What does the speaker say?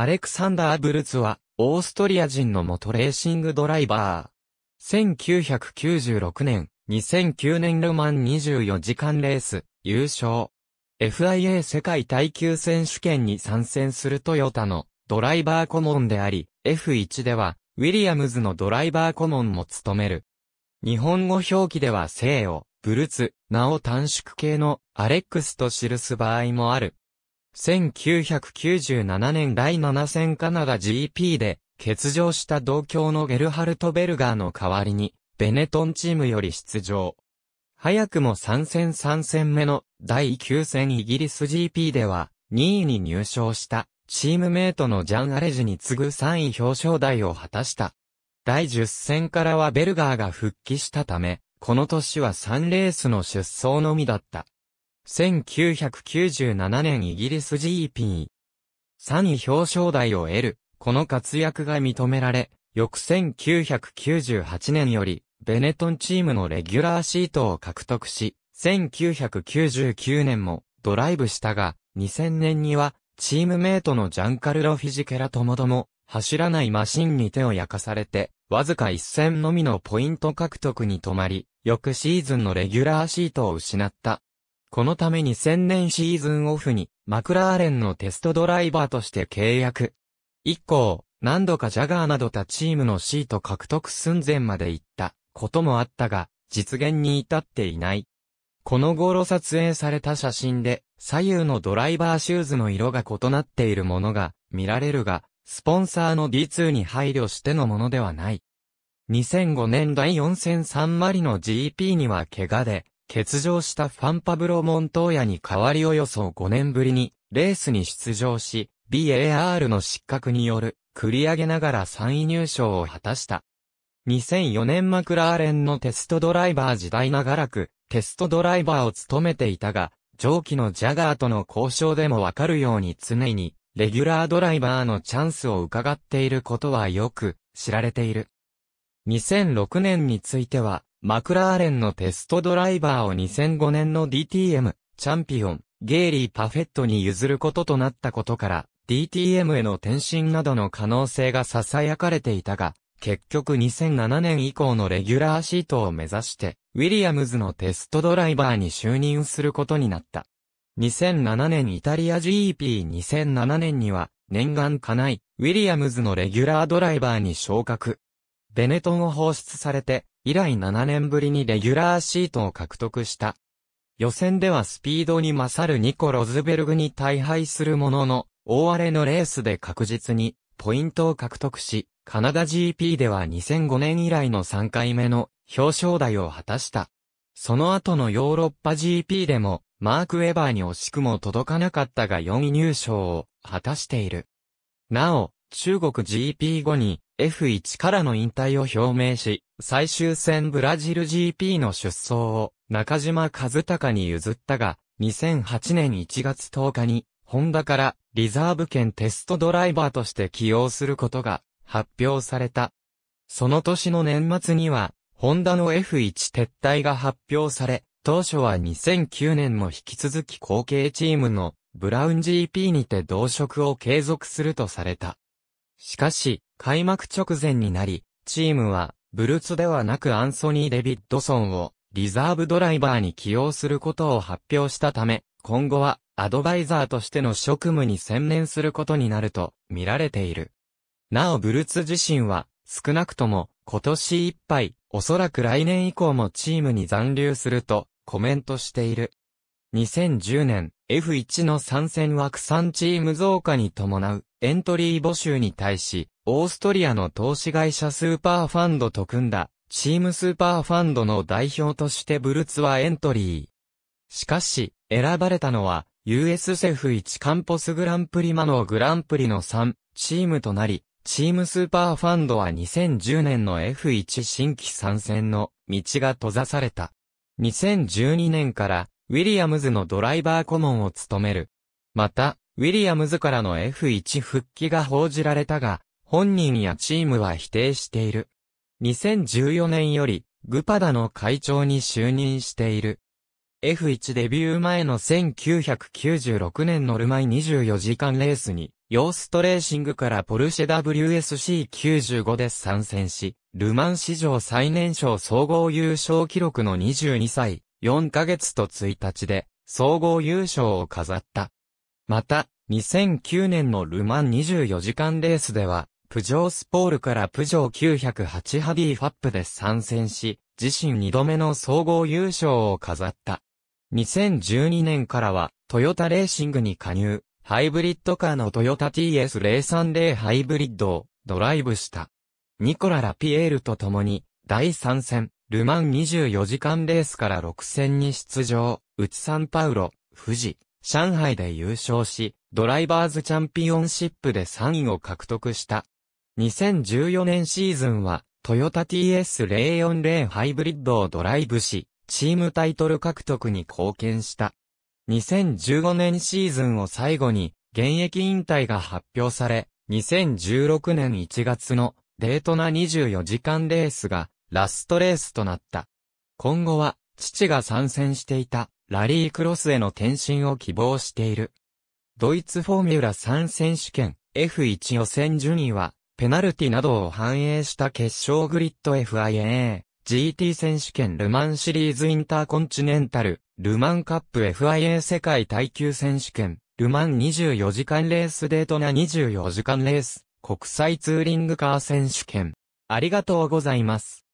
アレクサンダー・ブルツは、オーストリア人の元レーシングドライバー。1996年、2009年ルマン24時間レース、優勝。FIA 世界耐久選手権に参戦するトヨタのドライバー顧問であり、F1 では、ウィリアムズのドライバー顧問も務める。日本語表記では西を、ブルツ、名を短縮系のアレックスと記す場合もある。1997年第7戦カナダ GP で欠場した同郷のゲルハルト・ベルガーの代わりに、ベネトンチームより出場。早くも3戦3戦目の第9戦イギリス GP では2位に入賞したチームメイトのジャン・アレジに次ぐ3位表彰台を果たした。第10戦からはベルガーが復帰したため、この年は3レースの出走のみだった。1997年イギリス GP3 位表彰台を得る、この活躍が認められ、翌1998年より、ベネトンチームのレギュラーシートを獲得し、1999年もドライブしたが、2000年には、チームメイトのジャンカルロ・フィジケラともども、走らないマシンに手を焼かされて、わずか一戦のみのポイント獲得に止まり、翌シーズンのレギュラーシートを失った。このために0 0 0年シーズンオフにマクラーレンのテストドライバーとして契約。以降、何度かジャガーなど他チームのシート獲得寸前まで行ったこともあったが、実現に至っていない。この頃撮影された写真で、左右のドライバーシューズの色が異なっているものが見られるが、スポンサーの D2 に配慮してのものではない。2005年第4戦サマリの GP には怪我で欠場したファンパブロ・モントーヤに代わりおよそ5年ぶりに、レースに出場し、BAR の失格による、繰り上げながら3位入賞を果たした。2004年マクラーレンのテストドライバー時代長らく、テストドライバーを務めていたが、上記のジャガーとの交渉でもわかるように常に、レギュラードライバーのチャンスを伺っていることはよく知られている。2006年については、マクラーレンのテストドライバーを2005年の DTM、チャンピオン、ゲイリー・パフェットに譲ることとなったことから、DTM への転身などの可能性が囁かれていたが、結局2007年以降のレギュラーシートを目指して、ウィリアムズのテストドライバーに就任することになった。2007年イタリア GP2007 年には、念願かない、ウィリアムズのレギュラードライバーに昇格。ベネトンを放出されて、以来7年ぶりにレギュラーシートを獲得した。予選ではスピードに勝るニコ・ロズベルグに大敗するものの、大荒れのレースで確実にポイントを獲得し、カナダ GP では2005年以来の3回目の表彰台を果たした。その後のヨーロッパ GP でも、マーク・ウェバーに惜しくも届かなかったが4位入賞を果たしている。なお、中国 g p 後に F1 からの引退を表明し、最終戦ブラジル GP の出走を中島和孝に譲ったが、2008年1月10日に、ホンダからリザーブ兼テストドライバーとして起用することが発表された。その年の年末には、ホンダの F1 撤退が発表され、当初は2009年も引き続き後継チームのブラウン GP にて同職を継続するとされた。しかし、開幕直前になり、チームは、ブルーツではなくアンソニー・デビッドソンを、リザーブドライバーに起用することを発表したため、今後は、アドバイザーとしての職務に専念することになると、見られている。なおブルーツ自身は、少なくとも、今年いっぱい、おそらく来年以降もチームに残留すると、コメントしている。2010年、F1 の参戦枠3チーム増加に伴う、エントリー募集に対し、オーストリアの投資会社スーパーファンドと組んだ、チームスーパーファンドの代表としてブルツはエントリー。しかし、選ばれたのは、US f 1カンポスグランプリマノーグランプリの3チームとなり、チームスーパーファンドは2010年の F1 新規参戦の道が閉ざされた。2012年からウィリアムズのドライバー顧問を務める。また、ウィリアムズからの F1 復帰が報じられたが、本人やチームは否定している。2014年より、グパダの会長に就任している。F1 デビュー前の1996年のルマイ24時間レースに、ヨーストレーシングからポルシェ WSC95 で参戦し、ルマン史上最年少総合優勝記録の22歳、4ヶ月と1日で、総合優勝を飾った。また、2009年のルマン24時間レースでは、プジョースポールからプジョー908ハビーファップで参戦し、自身2度目の総合優勝を飾った。2012年からは、トヨタレーシングに加入、ハイブリッドカーのトヨタ TS030 ハイブリッドをドライブした。ニコラ・ラピエールと共に、第3戦、ルマン24時間レースから6戦に出場、ウチサンパウロ、富士。上海で優勝し、ドライバーズチャンピオンシップで3位を獲得した。2014年シーズンは、トヨタ TS040 ハイブリッドをドライブし、チームタイトル獲得に貢献した。2015年シーズンを最後に、現役引退が発表され、2016年1月のデートナ24時間レースがラストレースとなった。今後は父が参戦していたラリークロスへの転身を希望している。ドイツフォーミュラ3選手権 F1 予選順位は、ペナルティなどを反映した決勝グリッド FIA、GT 選手権ルマンシリーズインターコンチネンタル、ルマンカップ FIA 世界耐久選手権、ルマン24時間レースデートナ24時間レース、国際ツーリングカー選手権。ありがとうございます。